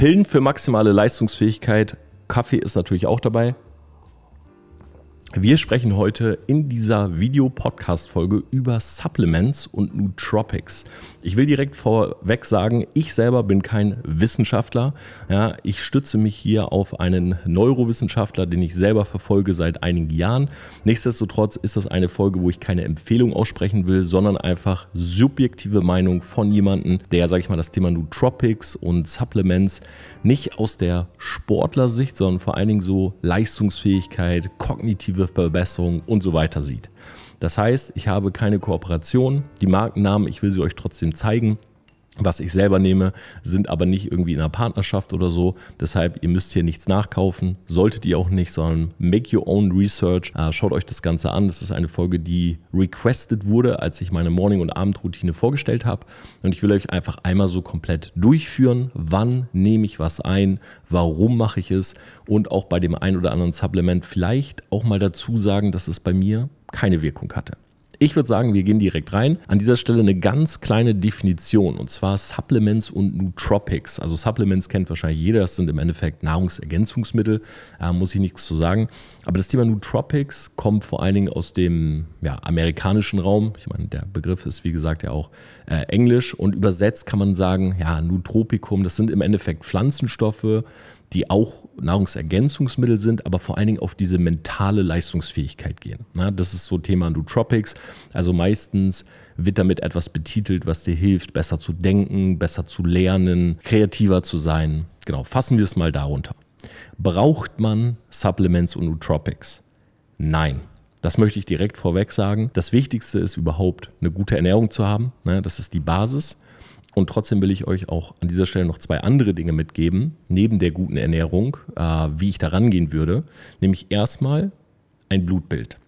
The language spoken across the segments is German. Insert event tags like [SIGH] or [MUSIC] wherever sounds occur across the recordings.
Pillen für maximale Leistungsfähigkeit. Kaffee ist natürlich auch dabei. Wir sprechen heute in dieser Videopodcast-Folge über Supplements und Nootropics. Ich will direkt vorweg sagen, ich selber bin kein Wissenschaftler. Ja, ich stütze mich hier auf einen Neurowissenschaftler, den ich selber verfolge seit einigen Jahren. Nichtsdestotrotz ist das eine Folge, wo ich keine Empfehlung aussprechen will, sondern einfach subjektive Meinung von jemandem, der, sage ich mal, das Thema Nootropics und Supplements nicht aus der Sportlersicht, sondern vor allen Dingen so Leistungsfähigkeit, kognitive Verbesserung und so weiter sieht. Das heißt, ich habe keine Kooperation, die Markennamen, ich will sie euch trotzdem zeigen, was ich selber nehme, sind aber nicht irgendwie in einer Partnerschaft oder so. Deshalb, ihr müsst hier nichts nachkaufen, solltet ihr auch nicht, sondern make your own research. Äh, schaut euch das Ganze an. Das ist eine Folge, die requested wurde, als ich meine Morning- und Abendroutine vorgestellt habe. Und ich will euch einfach einmal so komplett durchführen. Wann nehme ich was ein? Warum mache ich es? Und auch bei dem einen oder anderen Supplement vielleicht auch mal dazu sagen, dass es bei mir keine Wirkung hatte. Ich würde sagen, wir gehen direkt rein. An dieser Stelle eine ganz kleine Definition und zwar Supplements und Nootropics. Also Supplements kennt wahrscheinlich jeder, das sind im Endeffekt Nahrungsergänzungsmittel, äh, muss ich nichts zu sagen. Aber das Thema Nootropics kommt vor allen Dingen aus dem ja, amerikanischen Raum. Ich meine, der Begriff ist wie gesagt ja auch äh, englisch und übersetzt kann man sagen, ja, Nootropikum, das sind im Endeffekt Pflanzenstoffe, die auch Nahrungsergänzungsmittel sind, aber vor allen Dingen auf diese mentale Leistungsfähigkeit gehen. Na, das ist so Thema Nootropics. Also meistens wird damit etwas betitelt, was dir hilft, besser zu denken, besser zu lernen, kreativer zu sein. Genau, fassen wir es mal darunter. Braucht man Supplements und Nootropics? Nein. Das möchte ich direkt vorweg sagen. Das Wichtigste ist überhaupt eine gute Ernährung zu haben. Das ist die Basis. Und trotzdem will ich euch auch an dieser Stelle noch zwei andere Dinge mitgeben, neben der guten Ernährung, äh, wie ich da rangehen würde. Nämlich erstmal ein Blutbild.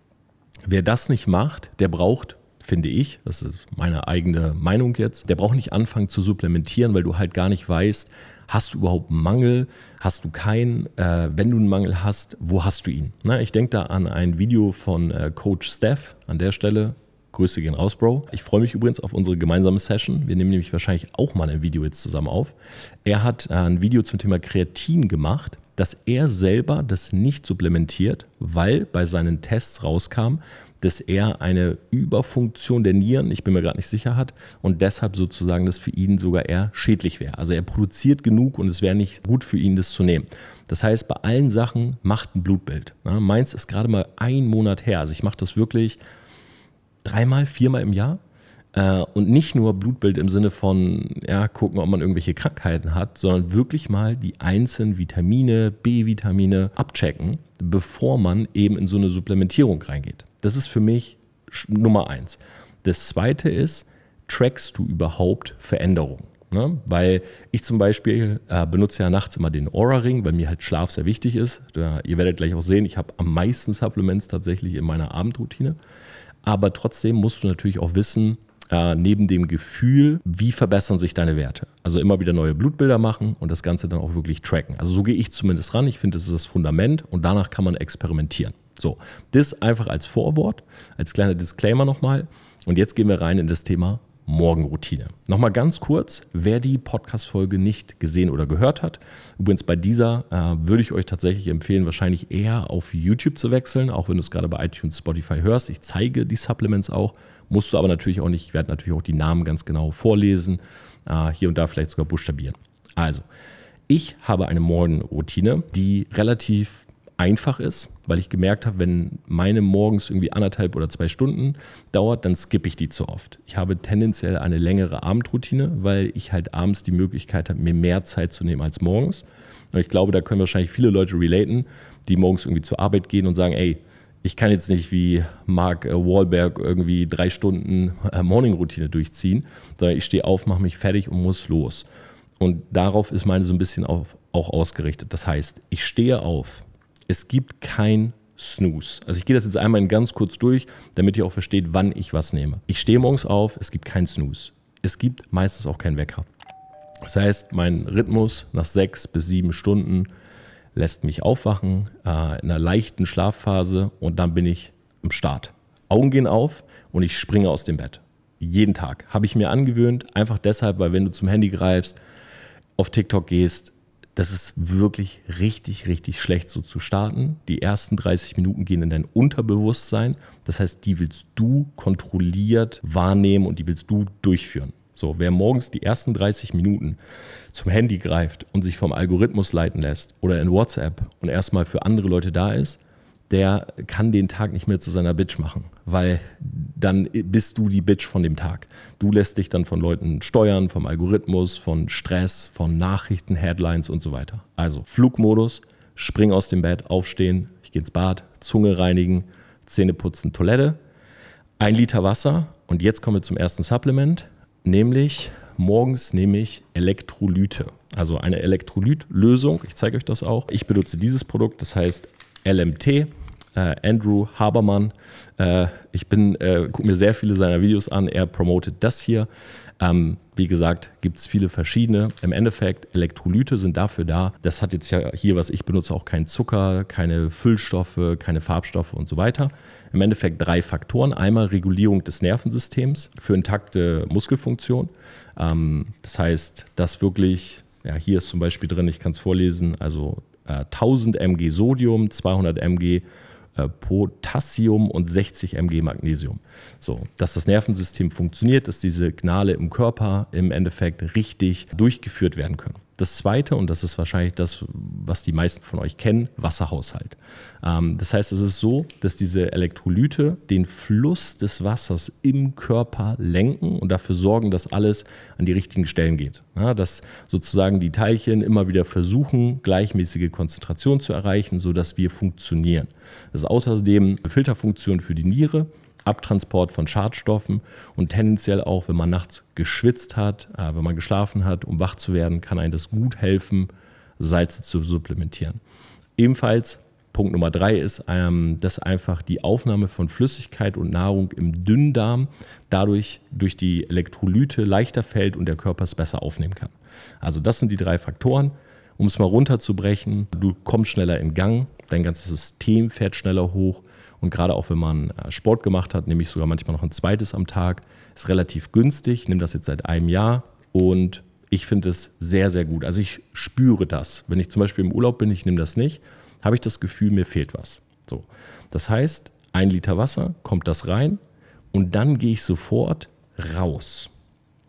Wer das nicht macht, der braucht, finde ich, das ist meine eigene Meinung jetzt, der braucht nicht anfangen zu supplementieren, weil du halt gar nicht weißt, hast du überhaupt einen Mangel, hast du keinen, äh, wenn du einen Mangel hast, wo hast du ihn? Na, ich denke da an ein Video von äh, Coach Steph an der Stelle, Grüße gehen raus, Bro. Ich freue mich übrigens auf unsere gemeinsame Session. Wir nehmen nämlich wahrscheinlich auch mal ein Video jetzt zusammen auf. Er hat äh, ein Video zum Thema Kreatin gemacht, dass er selber das nicht supplementiert, weil bei seinen Tests rauskam, dass er eine Überfunktion der Nieren, ich bin mir gerade nicht sicher, hat und deshalb sozusagen das für ihn sogar eher schädlich wäre. Also er produziert genug und es wäre nicht gut für ihn, das zu nehmen. Das heißt, bei allen Sachen macht ein Blutbild. Ne? meins ist gerade mal ein Monat her. Also ich mache das wirklich dreimal, viermal im Jahr. Äh, und nicht nur Blutbild im Sinne von, ja, gucken, ob man irgendwelche Krankheiten hat, sondern wirklich mal die einzelnen Vitamine, B-Vitamine abchecken, bevor man eben in so eine Supplementierung reingeht. Das ist für mich Nummer eins. Das zweite ist, trackst du überhaupt Veränderungen? Ne? Weil ich zum Beispiel äh, benutze ja nachts immer den Aura-Ring, weil mir halt Schlaf sehr wichtig ist. Da, ihr werdet gleich auch sehen, ich habe am meisten Supplements tatsächlich in meiner Abendroutine. Aber trotzdem musst du natürlich auch wissen, äh, neben dem Gefühl, wie verbessern sich deine Werte. Also immer wieder neue Blutbilder machen und das Ganze dann auch wirklich tracken. Also so gehe ich zumindest ran. Ich finde, das ist das Fundament und danach kann man experimentieren. So, das einfach als Vorwort, als kleiner Disclaimer nochmal. Und jetzt gehen wir rein in das Thema Morgenroutine. Nochmal ganz kurz, wer die Podcast-Folge nicht gesehen oder gehört hat. Übrigens bei dieser äh, würde ich euch tatsächlich empfehlen, wahrscheinlich eher auf YouTube zu wechseln, auch wenn du es gerade bei iTunes, Spotify hörst. Ich zeige die Supplements auch, musst du aber natürlich auch nicht, ich werde natürlich auch die Namen ganz genau vorlesen, äh, hier und da vielleicht sogar buchstabieren. Also, ich habe eine Morgenroutine, die relativ einfach ist, weil ich gemerkt habe, wenn meine morgens irgendwie anderthalb oder zwei Stunden dauert, dann skippe ich die zu oft. Ich habe tendenziell eine längere Abendroutine, weil ich halt abends die Möglichkeit habe, mir mehr Zeit zu nehmen als morgens. Und ich glaube, da können wahrscheinlich viele Leute relaten, die morgens irgendwie zur Arbeit gehen und sagen, ey, ich kann jetzt nicht wie Mark äh, Wahlberg irgendwie drei Stunden äh, Morning-Routine durchziehen, sondern ich stehe auf, mache mich fertig und muss los. Und darauf ist meine so ein bisschen auch, auch ausgerichtet. Das heißt, ich stehe auf, es gibt kein Snooze. Also ich gehe das jetzt einmal ganz kurz durch, damit ihr auch versteht, wann ich was nehme. Ich stehe morgens auf, es gibt kein Snooze. Es gibt meistens auch keinen Wecker. Das heißt, mein Rhythmus nach sechs bis sieben Stunden lässt mich aufwachen äh, in einer leichten Schlafphase und dann bin ich am Start. Augen gehen auf und ich springe aus dem Bett. Jeden Tag. Habe ich mir angewöhnt, einfach deshalb, weil wenn du zum Handy greifst, auf TikTok gehst, das ist wirklich richtig, richtig schlecht so zu starten. Die ersten 30 Minuten gehen in dein Unterbewusstsein. Das heißt, die willst du kontrolliert wahrnehmen und die willst du durchführen. So, wer morgens die ersten 30 Minuten zum Handy greift und sich vom Algorithmus leiten lässt oder in WhatsApp und erstmal für andere Leute da ist, der kann den Tag nicht mehr zu seiner Bitch machen, weil dann bist du die Bitch von dem Tag. Du lässt dich dann von Leuten steuern, vom Algorithmus, von Stress, von Nachrichten, Headlines und so weiter. Also Flugmodus, spring aus dem Bett, aufstehen, ich gehe ins Bad, Zunge reinigen, Zähne putzen, Toilette, ein Liter Wasser und jetzt kommen wir zum ersten Supplement, nämlich morgens nehme ich Elektrolyte. Also eine Elektrolytlösung, ich zeige euch das auch. Ich benutze dieses Produkt, das heißt LMT, äh, Andrew Habermann. Äh, ich bin, äh, gucke mir sehr viele seiner Videos an. Er promotet das hier. Ähm, wie gesagt, gibt es viele verschiedene. Im Endeffekt, Elektrolyte sind dafür da. Das hat jetzt ja hier, was ich benutze, auch keinen Zucker, keine Füllstoffe, keine Farbstoffe und so weiter. Im Endeffekt drei Faktoren. Einmal Regulierung des Nervensystems für intakte Muskelfunktion. Ähm, das heißt, dass wirklich, ja, hier ist zum Beispiel drin, ich kann es vorlesen, also 1000 äh, mg Sodium, 200 mg äh, Potassium und 60 mg Magnesium. So, dass das Nervensystem funktioniert, dass diese Signale im Körper im Endeffekt richtig durchgeführt werden können. Das zweite, und das ist wahrscheinlich das, was die meisten von euch kennen, Wasserhaushalt. Ähm, das heißt, es ist so, dass diese Elektrolyte den Fluss des Wassers im Körper lenken und dafür sorgen, dass alles an die richtigen Stellen geht. dass sozusagen die Teilchen immer wieder versuchen, gleichmäßige Konzentration zu erreichen, sodass wir funktionieren. Das ist außerdem eine Filterfunktion für die Niere. Abtransport von Schadstoffen und tendenziell auch, wenn man nachts geschwitzt hat, äh, wenn man geschlafen hat, um wach zu werden, kann einem das gut helfen, Salze zu supplementieren. Ebenfalls Punkt Nummer drei ist, ähm, dass einfach die Aufnahme von Flüssigkeit und Nahrung im Dünndarm dadurch durch die Elektrolyte leichter fällt und der Körper es besser aufnehmen kann. Also das sind die drei Faktoren. Um es mal runterzubrechen, du kommst schneller in Gang, dein ganzes System fährt schneller hoch, und gerade auch wenn man äh, Sport gemacht hat, nehme ich sogar manchmal noch ein zweites am Tag. Ist relativ günstig, nehme das jetzt seit einem Jahr und ich finde es sehr, sehr gut. Also ich spüre das. Wenn ich zum Beispiel im Urlaub bin, ich nehme das nicht, habe ich das Gefühl, mir fehlt was. So. Das heißt, ein Liter Wasser, kommt das rein und dann gehe ich sofort raus.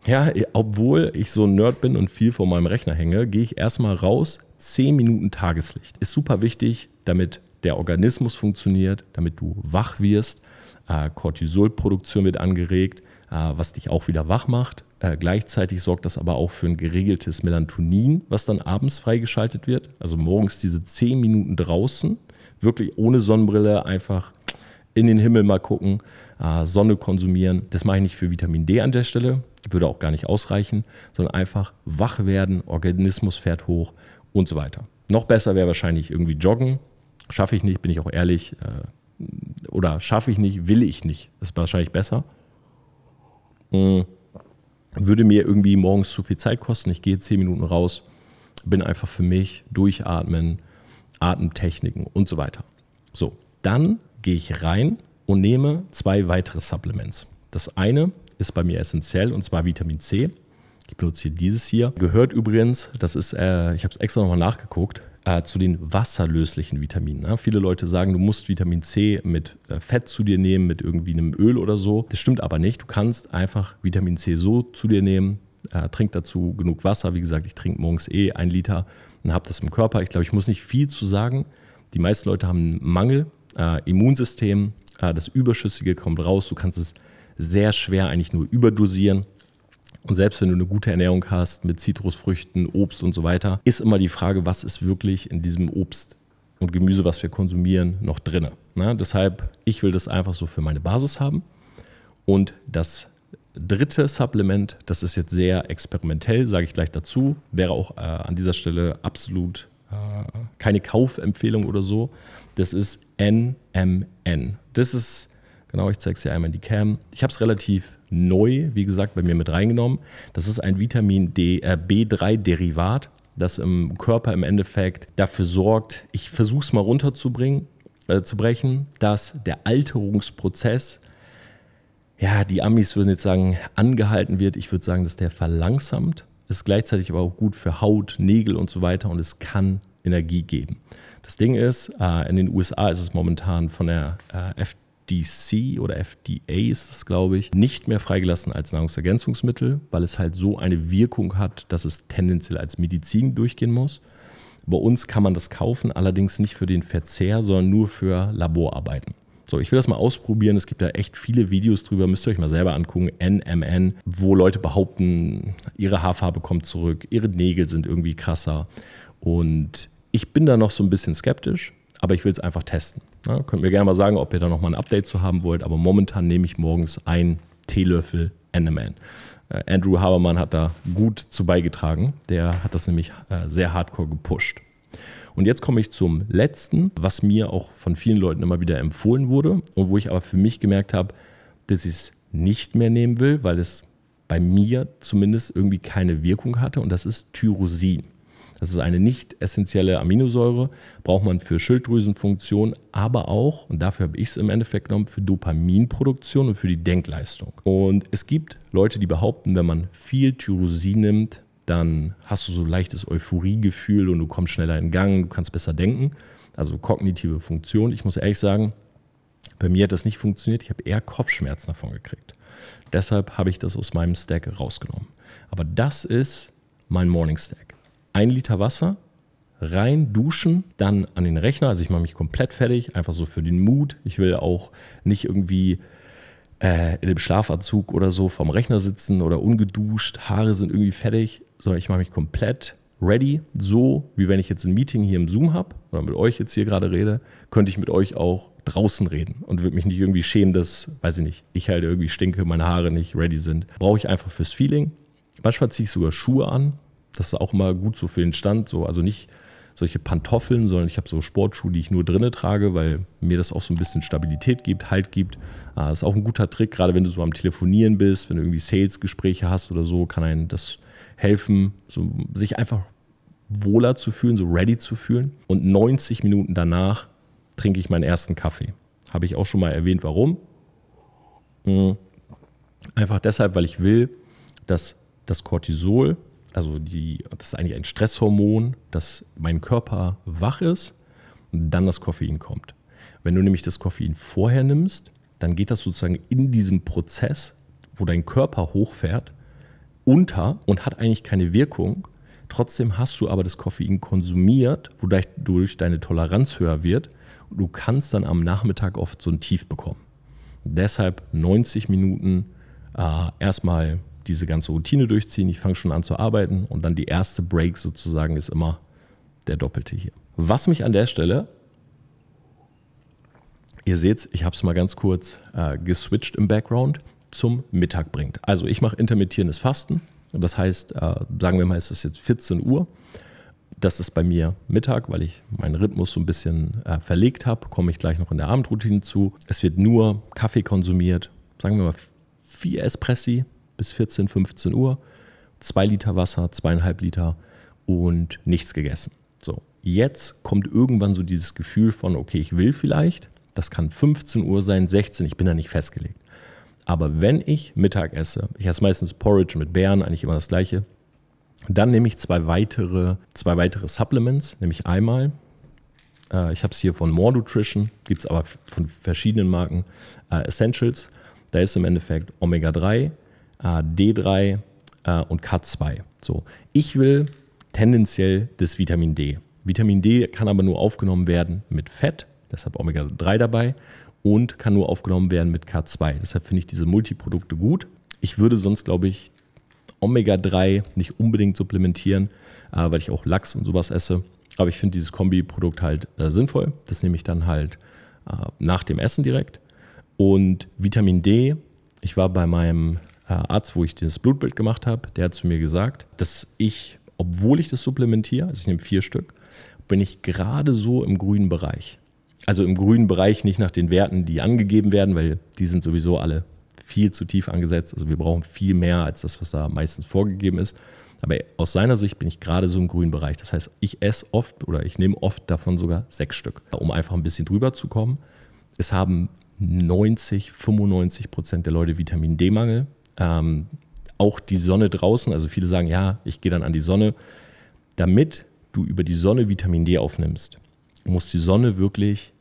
Ja, obwohl ich so ein Nerd bin und viel vor meinem Rechner hänge, gehe ich erstmal raus, 10 Minuten Tageslicht. Ist super wichtig, damit der Organismus funktioniert, damit du wach wirst. Äh, Cortisolproduktion wird angeregt, äh, was dich auch wieder wach macht. Äh, gleichzeitig sorgt das aber auch für ein geregeltes Melatonin, was dann abends freigeschaltet wird. Also morgens diese 10 Minuten draußen, wirklich ohne Sonnenbrille, einfach in den Himmel mal gucken, Sonne konsumieren. Das mache ich nicht für Vitamin D an der Stelle, würde auch gar nicht ausreichen, sondern einfach wach werden, Organismus fährt hoch und so weiter. Noch besser wäre wahrscheinlich irgendwie joggen, Schaffe ich nicht, bin ich auch ehrlich. Äh, oder schaffe ich nicht, will ich nicht. Ist wahrscheinlich besser. Hm. Würde mir irgendwie morgens zu viel Zeit kosten. Ich gehe zehn Minuten raus, bin einfach für mich, durchatmen, Atemtechniken und so weiter. So, dann gehe ich rein und nehme zwei weitere Supplements. Das eine ist bei mir essentiell und zwar Vitamin C. Ich benutze hier dieses hier. Gehört übrigens, das ist, äh, ich habe es extra nochmal nachgeguckt, äh, zu den wasserlöslichen Vitaminen. Ne? Viele Leute sagen, du musst Vitamin C mit äh, Fett zu dir nehmen, mit irgendwie einem Öl oder so. Das stimmt aber nicht. Du kannst einfach Vitamin C so zu dir nehmen. Äh, trink dazu genug Wasser. Wie gesagt, ich trinke morgens eh ein Liter und habe das im Körper. Ich glaube, ich muss nicht viel zu sagen. Die meisten Leute haben einen Mangel. Äh, Immunsystem, äh, das Überschüssige kommt raus. Du kannst es sehr schwer eigentlich nur überdosieren. Und selbst wenn du eine gute Ernährung hast mit Zitrusfrüchten, Obst und so weiter, ist immer die Frage, was ist wirklich in diesem Obst und Gemüse, was wir konsumieren, noch drin. Deshalb, ich will das einfach so für meine Basis haben. Und das dritte Supplement, das ist jetzt sehr experimentell, sage ich gleich dazu, wäre auch äh, an dieser Stelle absolut äh, keine Kaufempfehlung oder so. Das ist NMN. Das ist Genau, ich zeige es dir einmal in die Cam. Ich habe es relativ neu, wie gesagt, bei mir mit reingenommen. Das ist ein Vitamin D, äh, B3-Derivat, das im Körper im Endeffekt dafür sorgt, ich versuche es mal runterzubringen, äh, zu brechen, dass der Alterungsprozess, ja, die Amis würden jetzt sagen, angehalten wird. Ich würde sagen, dass der verlangsamt. Ist gleichzeitig aber auch gut für Haut, Nägel und so weiter und es kann Energie geben. Das Ding ist, äh, in den USA ist es momentan von der äh, FDC oder FDA ist es, glaube ich, nicht mehr freigelassen als Nahrungsergänzungsmittel, weil es halt so eine Wirkung hat, dass es tendenziell als Medizin durchgehen muss. Bei uns kann man das kaufen, allerdings nicht für den Verzehr, sondern nur für Laborarbeiten. So, ich will das mal ausprobieren. Es gibt da echt viele Videos drüber. Müsst ihr euch mal selber angucken. NMN, wo Leute behaupten, ihre Haarfarbe kommt zurück, ihre Nägel sind irgendwie krasser. Und ich bin da noch so ein bisschen skeptisch aber ich will es einfach testen. Ja, ne? könnt mir gerne mal sagen, ob ihr da nochmal ein Update zu haben wollt, aber momentan nehme ich morgens einen Teelöffel Enderman. Äh, Andrew Habermann hat da gut zu beigetragen. Der hat das nämlich äh, sehr hardcore gepusht. Und jetzt komme ich zum letzten, was mir auch von vielen Leuten immer wieder empfohlen wurde und wo ich aber für mich gemerkt habe, dass ich es nicht mehr nehmen will, weil es bei mir zumindest irgendwie keine Wirkung hatte und das ist Tyrosin. Das ist eine nicht essentielle Aminosäure, braucht man für Schilddrüsenfunktion, aber auch, und dafür habe ich es im Endeffekt genommen, für Dopaminproduktion und für die Denkleistung. Und es gibt Leute, die behaupten, wenn man viel Tyrosin nimmt, dann hast du so leichtes Euphoriegefühl und du kommst schneller in Gang, du kannst besser denken. Also kognitive Funktion. Ich muss ehrlich sagen, bei mir hat das nicht funktioniert. Ich habe eher Kopfschmerzen davon gekriegt. Deshalb habe ich das aus meinem Stack rausgenommen. Aber das ist mein Morning Stack ein Liter Wasser, rein duschen, dann an den Rechner. Also ich mache mich komplett fertig, einfach so für den Mut. Ich will auch nicht irgendwie äh, in dem Schlafanzug oder so vom Rechner sitzen oder ungeduscht, Haare sind irgendwie fertig, sondern ich mache mich komplett ready, so wie wenn ich jetzt ein Meeting hier im Zoom habe oder mit euch jetzt hier gerade rede, könnte ich mit euch auch draußen reden und würde mich nicht irgendwie schämen, dass, weiß ich nicht, ich halt irgendwie stinke, meine Haare nicht ready sind. Brauche ich einfach fürs Feeling. Manchmal ziehe ich sogar Schuhe an, das ist auch immer gut so für den Stand. So. Also nicht solche Pantoffeln, sondern ich habe so Sportschuhe, die ich nur drinne trage, weil mir das auch so ein bisschen Stabilität gibt, Halt gibt. Das ah, ist auch ein guter Trick, gerade wenn du so am Telefonieren bist, wenn du irgendwie Sales-Gespräche hast oder so, kann einem das helfen, so sich einfach wohler zu fühlen, so ready zu fühlen. Und 90 Minuten danach trinke ich meinen ersten Kaffee. Habe ich auch schon mal erwähnt, warum. Hm. Einfach deshalb, weil ich will, dass das Cortisol also die, das ist eigentlich ein Stresshormon, dass mein Körper wach ist und dann das Koffein kommt. Wenn du nämlich das Koffein vorher nimmst, dann geht das sozusagen in diesem Prozess, wo dein Körper hochfährt, unter und hat eigentlich keine Wirkung. Trotzdem hast du aber das Koffein konsumiert, wodurch deine Toleranz höher wird und du kannst dann am Nachmittag oft so ein Tief bekommen. Deshalb 90 Minuten äh, erstmal diese ganze Routine durchziehen. Ich fange schon an zu arbeiten und dann die erste Break sozusagen ist immer der Doppelte hier. Was mich an der Stelle, ihr seht ich habe es mal ganz kurz äh, geswitcht im Background, zum Mittag bringt. Also ich mache intermittierendes Fasten. Das heißt, äh, sagen wir mal, es ist jetzt 14 Uhr. Das ist bei mir Mittag, weil ich meinen Rhythmus so ein bisschen äh, verlegt habe. Komme ich gleich noch in der Abendroutine zu. Es wird nur Kaffee konsumiert. Sagen wir mal vier Espressi bis 14, 15 Uhr, zwei Liter Wasser, zweieinhalb Liter und nichts gegessen. So, jetzt kommt irgendwann so dieses Gefühl von, okay, ich will vielleicht, das kann 15 Uhr sein, 16, ich bin da nicht festgelegt. Aber wenn ich Mittag esse, ich esse meistens Porridge mit Beeren, eigentlich immer das gleiche, dann nehme ich zwei weitere, zwei weitere Supplements, nämlich einmal, äh, ich habe es hier von More Nutrition, gibt es aber von verschiedenen Marken, äh, Essentials, da ist im Endeffekt Omega-3, äh, D3 äh, und K2. So, ich will tendenziell das Vitamin D. Vitamin D kann aber nur aufgenommen werden mit Fett, deshalb Omega 3 dabei und kann nur aufgenommen werden mit K2. Deshalb finde ich diese Multiprodukte gut. Ich würde sonst, glaube ich, Omega 3 nicht unbedingt supplementieren, äh, weil ich auch Lachs und sowas esse. Aber ich finde dieses Kombi-Produkt halt sinnvoll. Das nehme ich dann halt nach dem Essen direkt. Und Vitamin D, ich war bei meinem äh, Arzt, wo ich das Blutbild gemacht habe, der hat zu mir gesagt, dass ich, obwohl ich das supplementiere, also ich nehme vier Stück, bin ich gerade so im grünen Bereich. Also im grünen Bereich nicht nach den Werten, die angegeben werden, weil die sind sowieso alle viel zu tief angesetzt. Also wir brauchen viel mehr als das, was da meistens vorgegeben ist. Aber aus seiner Sicht bin ich gerade so im grünen Bereich. Das heißt, ich esse oft oder ich nehme oft davon sogar sechs Stück, um einfach ein bisschen drüber zu kommen. Es haben 90, 95 Prozent der Leute Vitamin D-Mangel ähm, auch die Sonne draußen, also viele sagen, ja, ich gehe dann an die Sonne, damit du über die Sonne Vitamin D aufnimmst, muss die Sonne wirklich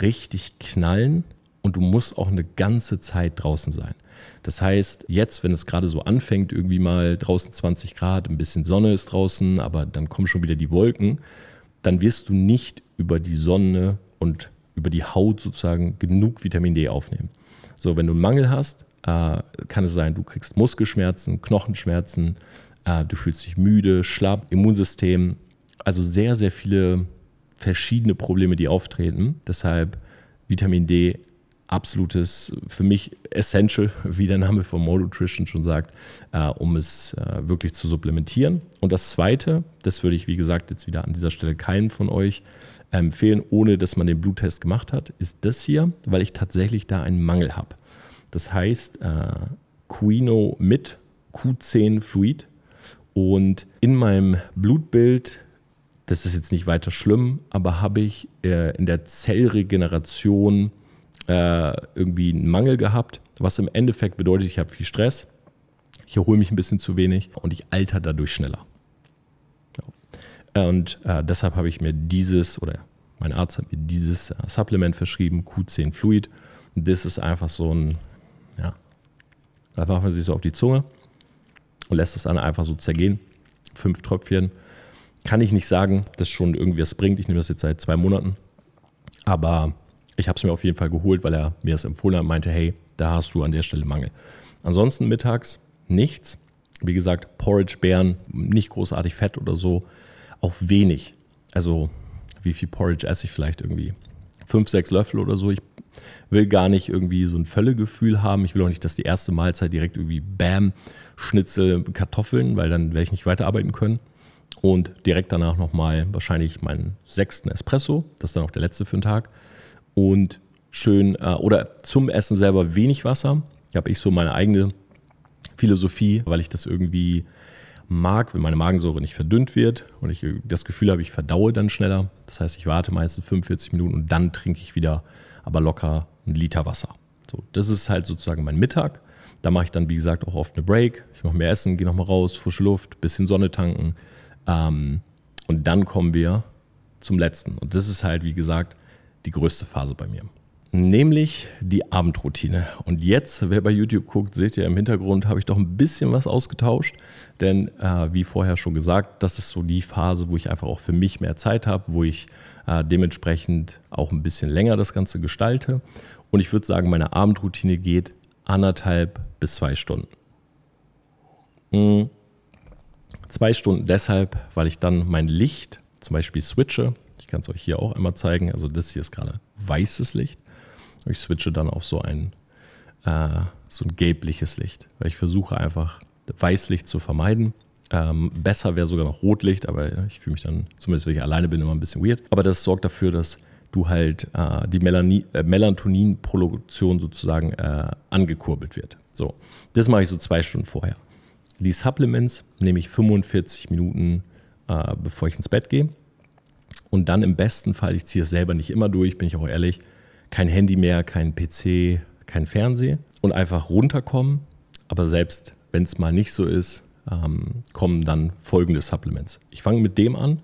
richtig knallen und du musst auch eine ganze Zeit draußen sein. Das heißt, jetzt, wenn es gerade so anfängt, irgendwie mal draußen 20 Grad, ein bisschen Sonne ist draußen, aber dann kommen schon wieder die Wolken, dann wirst du nicht über die Sonne und über die Haut sozusagen genug Vitamin D aufnehmen. So, wenn du einen Mangel hast, äh, kann es sein, du kriegst Muskelschmerzen, Knochenschmerzen, äh, du fühlst dich müde, schlapp, Immunsystem. Also sehr, sehr viele verschiedene Probleme, die auftreten. Deshalb Vitamin D absolutes, für mich essential, [LAUGHS] wie der Name von More Nutrition schon sagt, äh, um es äh, wirklich zu supplementieren. Und das Zweite, das würde ich, wie gesagt, jetzt wieder an dieser Stelle keinem von euch empfehlen, ohne dass man den Bluttest gemacht hat, ist das hier, weil ich tatsächlich da einen Mangel habe. Das heißt, äh, Quino mit Q10 Fluid. Und in meinem Blutbild, das ist jetzt nicht weiter schlimm, aber habe ich äh, in der Zellregeneration äh, irgendwie einen Mangel gehabt, was im Endeffekt bedeutet, ich habe viel Stress, ich erhole mich ein bisschen zu wenig und ich alter dadurch schneller. Ja. Und äh, deshalb habe ich mir dieses, oder mein Arzt hat mir dieses äh, Supplement verschrieben, Q10 Fluid. Das ist einfach so ein ja. Das macht man sich so auf die Zunge und lässt das dann einfach so zergehen. Fünf Tröpfchen. Kann ich nicht sagen, dass schon irgendwie was bringt. Ich nehme das jetzt seit zwei Monaten. Aber ich habe es mir auf jeden Fall geholt, weil er mir es empfohlen hat und meinte, hey, da hast du an der Stelle Mangel. Ansonsten mittags nichts. Wie gesagt, Porridge, Beeren, nicht großartig Fett oder so. Auch wenig. Also wie viel Porridge esse ich vielleicht irgendwie? Fünf, sechs Löffel oder so. Ich will gar nicht irgendwie so ein Völlegefühl haben. Ich will auch nicht, dass die erste Mahlzeit direkt irgendwie Bam, Schnitzel, Kartoffeln, weil dann werde ich nicht weiterarbeiten können. Und direkt danach nochmal wahrscheinlich meinen sechsten Espresso. Das ist dann auch der letzte für den Tag. Und schön, äh, oder zum Essen selber wenig Wasser. Da habe ich so meine eigene Philosophie, weil ich das irgendwie mag, wenn meine Magensäure nicht verdünnt wird und ich das Gefühl habe, ich verdaue dann schneller. Das heißt, ich warte meistens 45 Minuten und dann trinke ich wieder aber locker einen Liter Wasser. So, das ist halt sozusagen mein Mittag. Da mache ich dann, wie gesagt, auch oft eine Break. Ich mache mehr Essen, gehe nochmal raus, frische Luft, bisschen Sonne tanken. Ähm, und dann kommen wir zum letzten. Und das ist halt, wie gesagt, die größte Phase bei mir nämlich die Abendroutine. Und jetzt, wer bei YouTube guckt, seht ihr im Hintergrund, habe ich doch ein bisschen was ausgetauscht. Denn äh, wie vorher schon gesagt, das ist so die Phase, wo ich einfach auch für mich mehr Zeit habe, wo ich äh, dementsprechend auch ein bisschen länger das Ganze gestalte. Und ich würde sagen, meine Abendroutine geht anderthalb bis zwei Stunden. Hm. Zwei Stunden deshalb, weil ich dann mein Licht zum Beispiel switche. Ich kann es euch hier auch einmal zeigen. Also das hier ist gerade weißes Licht. Ich switche dann auf so ein, äh, so ein gelbliches Licht, weil ich versuche einfach Weißlicht zu vermeiden. Ähm, besser wäre sogar noch Rotlicht, aber ich fühle mich dann, zumindest wenn ich alleine bin, immer ein bisschen weird. Aber das sorgt dafür, dass du halt äh, die Melanie, äh, Melatoninproduktion sozusagen äh, angekurbelt wird. So, das mache ich so zwei Stunden vorher. Die Supplements nehme ich 45 Minuten, äh, bevor ich ins Bett gehe. Und dann im besten Fall, ich ziehe es selber nicht immer durch, bin ich auch ehrlich, kein Handy mehr, kein PC, kein Fernseher und einfach runterkommen. Aber selbst wenn es mal nicht so ist, ähm, kommen dann folgende Supplements. Ich fange mit dem an,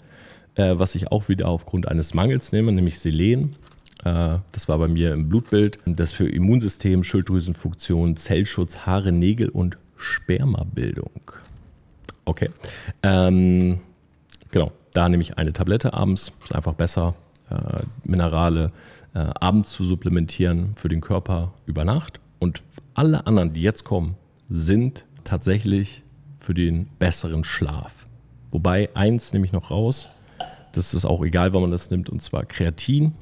äh, was ich auch wieder aufgrund eines Mangels nehme, nämlich Selen. Äh, das war bei mir im Blutbild, das für Immunsystem, Schilddrüsenfunktion, Zellschutz, Haare, Nägel und Spermabildung. Okay. Ähm, genau, da nehme ich eine Tablette abends, ist einfach besser. Äh, Minerale, äh, abends zu supplementieren für den Körper über Nacht. Und alle anderen, die jetzt kommen, sind tatsächlich für den besseren Schlaf. Wobei eins nehme ich noch raus, das ist auch egal, wann man das nimmt, und zwar Kreatin.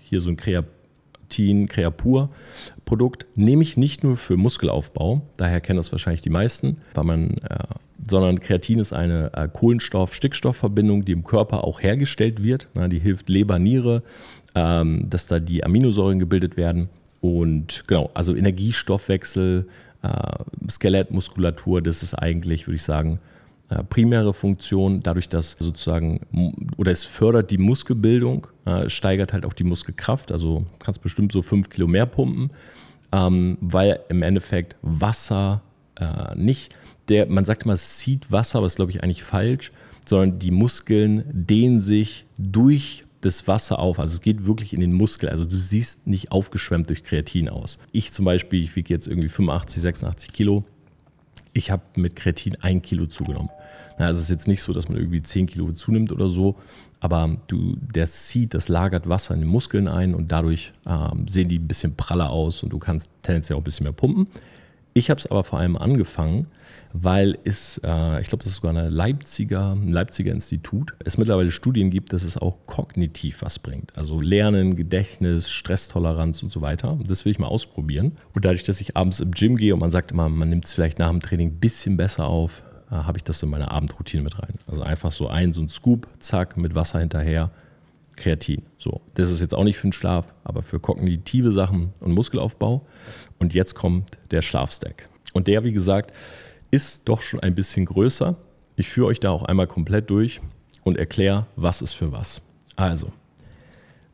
Hier so ein Kreatin, Creapur Produkt nehme ich nicht nur für Muskelaufbau, daher kennen das wahrscheinlich die meisten, weil man, äh, sondern Kreatin ist eine äh, Kohlenstoff-Stickstoff-Verbindung, die im Körper auch hergestellt wird. Na, die hilft Leber, Niere, ähm, dass da die Aminosäuren gebildet werden. Und genau, also Energiestoffwechsel, äh, Skelettmuskulatur, das ist eigentlich, würde ich sagen, äh, primäre Funktion, dadurch, dass sozusagen oder es fördert die Muskelbildung, äh, steigert halt auch die Muskelkraft. Also kannst bestimmt so fünf Kilo mehr pumpen, ähm, weil im Endeffekt Wasser äh, nicht der, man sagt immer, es zieht Wasser, aber ist glaube ich eigentlich falsch, sondern die Muskeln dehnen sich durch das Wasser auf. Also es geht wirklich in den Muskel. Also du siehst nicht aufgeschwemmt durch Kreatin aus. Ich zum Beispiel, ich wiege jetzt irgendwie 85, 86 Kilo. Ich habe mit Kreatin ein Kilo zugenommen. Na, also es ist jetzt nicht so, dass man irgendwie 10 Kilo zunimmt oder so, aber du, der zieht, das lagert Wasser in den Muskeln ein und dadurch ähm, sehen die ein bisschen praller aus und du kannst tendenziell auch ein bisschen mehr pumpen. Ich habe es aber vor allem angefangen, weil es, äh, ich glaube, das ist sogar eine Leipziger, ein Leipziger Institut, es mittlerweile Studien gibt, dass es auch kognitiv was bringt. Also Lernen, Gedächtnis, Stresstoleranz und so weiter. Das will ich mal ausprobieren. Und dadurch, dass ich abends im Gym gehe und man sagt immer, man nimmt es vielleicht nach dem Training ein bisschen besser auf, äh, habe ich das in meine Abendroutine mit rein. Also einfach so ein, so ein Scoop, zack, mit Wasser hinterher Kreatin. So, das ist jetzt auch nicht für den Schlaf, aber für kognitive Sachen und Muskelaufbau. Und jetzt kommt der Schlafstack. Und der, wie gesagt, ist doch schon ein bisschen größer. Ich führe euch da auch einmal komplett durch und erkläre, was ist für was. Also,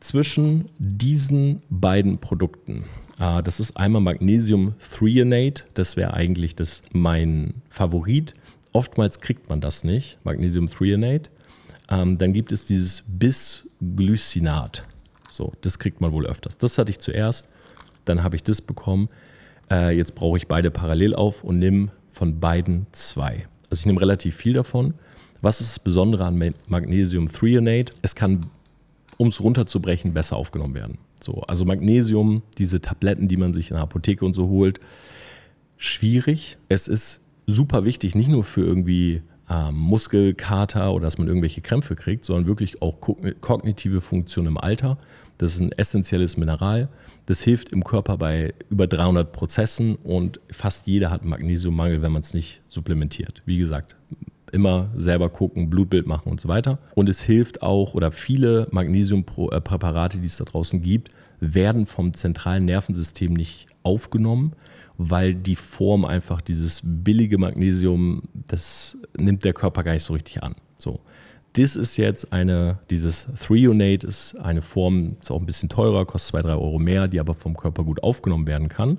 zwischen diesen beiden Produkten, ah, das ist einmal Magnesium Threonate, das wäre eigentlich das, mein Favorit. Oftmals kriegt man das nicht, Magnesium Threonate. Ähm, dann gibt es dieses bis Glycinat. So, das kriegt man wohl öfters. Das hatte ich zuerst, dann habe ich das bekommen. Äh, jetzt brauche ich beide parallel auf und nehme von beiden zwei. Also ich nehme relativ viel davon. Was ist das Besondere an Magnesium Threonate? Es kann, um es runterzubrechen, besser aufgenommen werden. So, also Magnesium, diese Tabletten, die man sich in der Apotheke und so holt, schwierig. Es ist super wichtig, nicht nur für irgendwie ähm, Muskelkater oder dass man irgendwelche Krämpfe kriegt, sondern wirklich auch kognitive Funktion im Alter. Das ist ein essentielles Mineral. Das hilft im Körper bei über 300 Prozessen und fast jeder hat Magnesiummangel, wenn man es nicht supplementiert. Wie gesagt, immer selber gucken, Blutbild machen und so weiter. Und es hilft auch, oder viele Magnesiumpräparate, die es da draußen gibt, werden vom zentralen Nervensystem nicht aufgenommen weil die Form einfach dieses billige Magnesium, das nimmt der Körper gar nicht so richtig an. So. Das ist jetzt eine, dieses 3 Threonate ist eine Form, ist auch ein bisschen teurer, kostet 2, 3 Euro mehr, die aber vom Körper gut aufgenommen werden kann.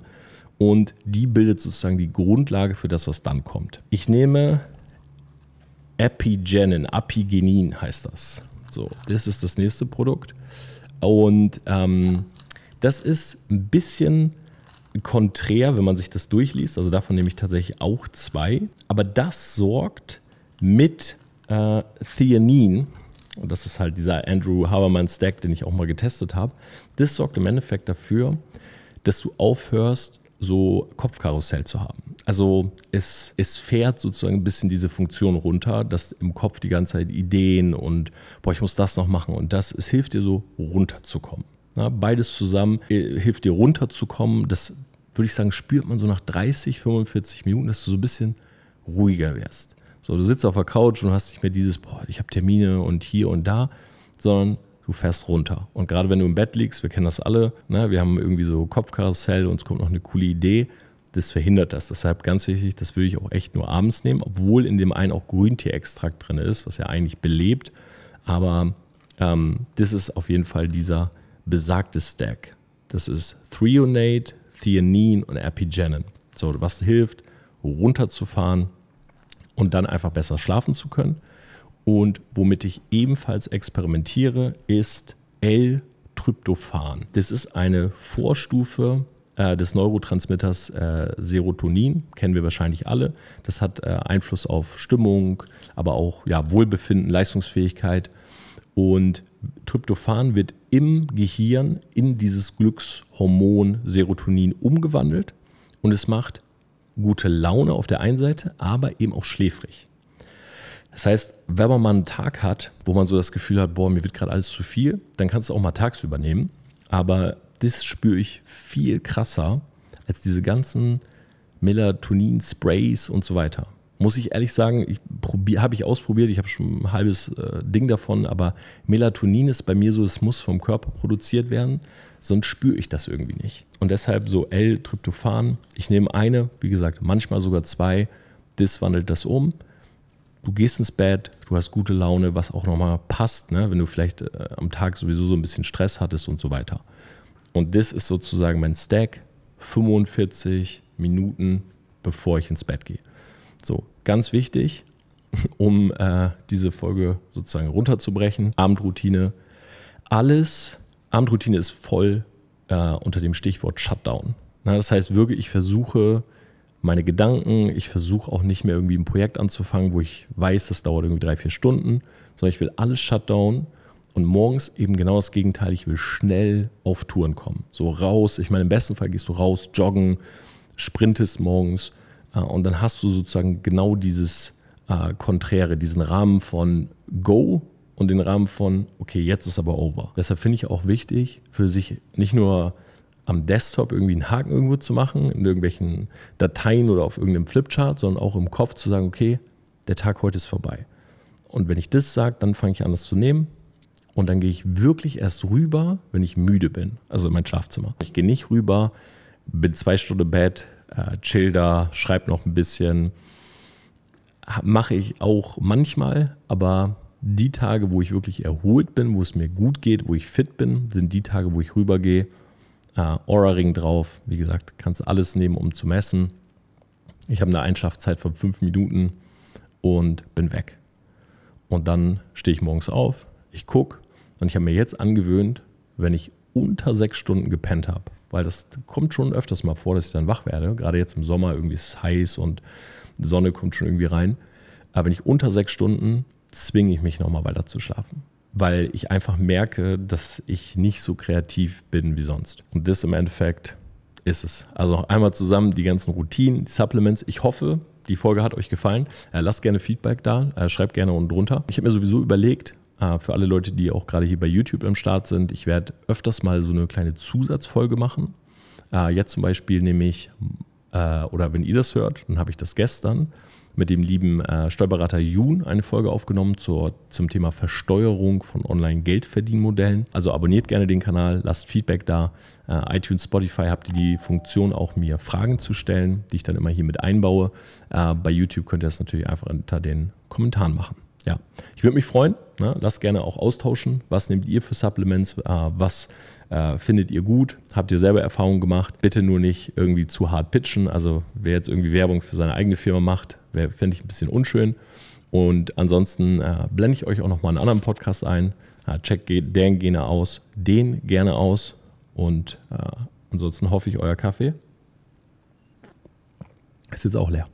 Und die bildet sozusagen die Grundlage für das, was dann kommt. Ich nehme Epigenin, Apigenin heißt das. So, das ist das nächste Produkt. Und ähm, das ist ein bisschen konträr, wenn man sich das durchliest. Also davon nehme ich tatsächlich auch zwei. Aber das sorgt mit äh, Theanin, und das ist halt dieser Andrew Habermann Stack, den ich auch mal getestet habe, das sorgt im Endeffekt dafür, dass du aufhörst, so Kopfkarussell zu haben. Also es, es fährt sozusagen ein bisschen diese Funktion runter, dass im Kopf die ganze Zeit Ideen und boah, ich muss das noch machen und das, es hilft dir so runterzukommen. Ne? beides zusammen äh, hilft dir runterzukommen. Das würde ich sagen, spürt man so nach 30, 45 Minuten, dass du so ein bisschen ruhiger wärst. So, du sitzt auf der Couch und hast nicht mehr dieses, boah, ich habe Termine und hier und da, sondern du fährst runter. Und gerade wenn du im Bett liegst, wir kennen das alle, ne, wir haben irgendwie so Kopfkarussell, uns kommt noch eine coole Idee, das verhindert das. Deshalb ganz wichtig, das würde ich auch echt nur abends nehmen, obwohl in dem einen auch Grüntierextrakt drin ist, was ja eigentlich belebt. Aber ähm, das ist auf jeden Fall dieser besagtes Stack. Das ist Threonate, Theanin und Epigenin. So, was hilft, runterzufahren und dann einfach besser schlafen zu können. Und womit ich ebenfalls experimentiere, ist L-Tryptophan. Das ist eine Vorstufe äh, des Neurotransmitters äh, Serotonin, kennen wir wahrscheinlich alle. Das hat äh, Einfluss auf Stimmung, aber auch ja, Wohlbefinden, Leistungsfähigkeit. Und Tryptophan wird im Gehirn in dieses Glückshormon Serotonin umgewandelt und es macht gute Laune auf der einen Seite, aber eben auch schläfrig. Das heißt, wenn man mal einen Tag hat, wo man so das Gefühl hat, boah, mir wird gerade alles zu viel, dann kannst du auch mal tagsüber nehmen. Aber das spüre ich viel krasser als diese ganzen Melatonin-Sprays und so weiter muss ich ehrlich sagen, ich habe ich ausprobiert, ich habe schon ein halbes äh, Ding davon, aber Melatonin ist bei mir so, es muss vom Körper produziert werden, sonst spüre ich das irgendwie nicht. Und deshalb so L-Tryptophan, ich nehme eine, wie gesagt, manchmal sogar zwei, das wandelt das um. Du gehst ins Bett, du hast gute Laune, was auch nochmal passt, ne? wenn du vielleicht äh, am Tag sowieso so ein bisschen Stress hattest und so weiter. Und das ist sozusagen mein Stack, 45 Minuten, bevor ich ins Bett gehe. So, ganz wichtig, [LAUGHS] um äh, diese Folge sozusagen runterzubrechen. Abendroutine. Alles, Abendroutine ist voll äh, unter dem Stichwort Shutdown. Na, das heißt wirklich, ich versuche meine Gedanken, ich versuche auch nicht mehr irgendwie ein Projekt anzufangen, wo ich weiß, das dauert irgendwie drei, vier Stunden, sondern ich will alles Shutdown und morgens eben genau das Gegenteil, ich will schnell auf Touren kommen. So raus, ich meine, im besten Fall gehst du raus, joggen, sprintest morgens äh, und dann hast du sozusagen genau dieses äh, Konträre, diesen Rahmen von Go und den Rahmen von, okay, jetzt ist aber over. Deshalb finde ich auch wichtig, für sich nicht nur am Desktop irgendwie einen Haken irgendwo zu machen, in irgendwelchen Dateien oder auf irgendeinem Flipchart, sondern auch im Kopf zu sagen, okay, der Tag heute ist vorbei. Und wenn ich das sage, dann fange ich an, das zu nehmen. Und dann gehe ich wirklich erst rüber, wenn ich müde bin, also in mein Schlafzimmer. Ich gehe nicht rüber, bin zwei Stunden Bett, äh, chill da, schreib noch ein bisschen. Mache ich auch manchmal, aber die Tage, wo ich wirklich erholt bin, wo es mir gut geht, wo ich fit bin, sind die Tage, wo ich rübergehe. Äh, Aura-Ring drauf, wie gesagt, kannst alles nehmen, um zu messen. Ich habe eine Einschaffzeit von fünf Minuten und bin weg. Und dann stehe ich morgens auf, ich gucke und ich habe mir jetzt angewöhnt, wenn ich unter sechs Stunden gepennt habe, weil das kommt schon öfters mal vor, dass ich dann wach werde. Gerade jetzt im Sommer irgendwie ist es heiß und die Sonne kommt schon irgendwie rein. Aber wenn ich unter sechs Stunden zwinge ich mich nochmal weiter zu schlafen, weil ich einfach merke, dass ich nicht so kreativ bin wie sonst. Und das im Endeffekt ist es. Also noch einmal zusammen die ganzen Routinen, die Supplements. Ich hoffe, die Folge hat euch gefallen. Äh, lasst gerne Feedback da, äh, schreibt gerne unten drunter. Ich habe mir sowieso überlegt, äh, für alle Leute, die auch gerade hier bei YouTube im Start sind, ich werde öfters mal so eine kleine Zusatzfolge machen. Äh, jetzt zum Beispiel nehme ich, äh, oder wenn ihr das hört, dann habe ich das gestern mit dem lieben Steuerberater Jun eine Folge aufgenommen zum Thema Versteuerung von Online-Geldverdienmodellen. Also abonniert gerne den Kanal, lasst Feedback da. Äh, iTunes, Spotify habt ihr die Funktion, auch mir Fragen zu stellen, die ich dann immer hier mit einbaue. bei YouTube könnt ihr das natürlich einfach unter den Kommentaren machen. Ja, ich würde mich freuen. Ne? Lasst gerne auch austauschen. Was nehmt ihr für Supplements? Äh, was äh, findet ihr gut? Habt ihr selber Erfahrungen gemacht? Bitte nur nicht irgendwie zu hart pitchen. Also wer jetzt irgendwie Werbung für seine eigene Firma macht, fände ich ein bisschen unschön. Und ansonsten äh, blende ich euch auch nochmal einen anderen Podcast ein. Ja, äh, checkt den gerne aus, den gerne aus. Und äh, ansonsten hoffe ich, euer Kaffee ist jetzt auch leer.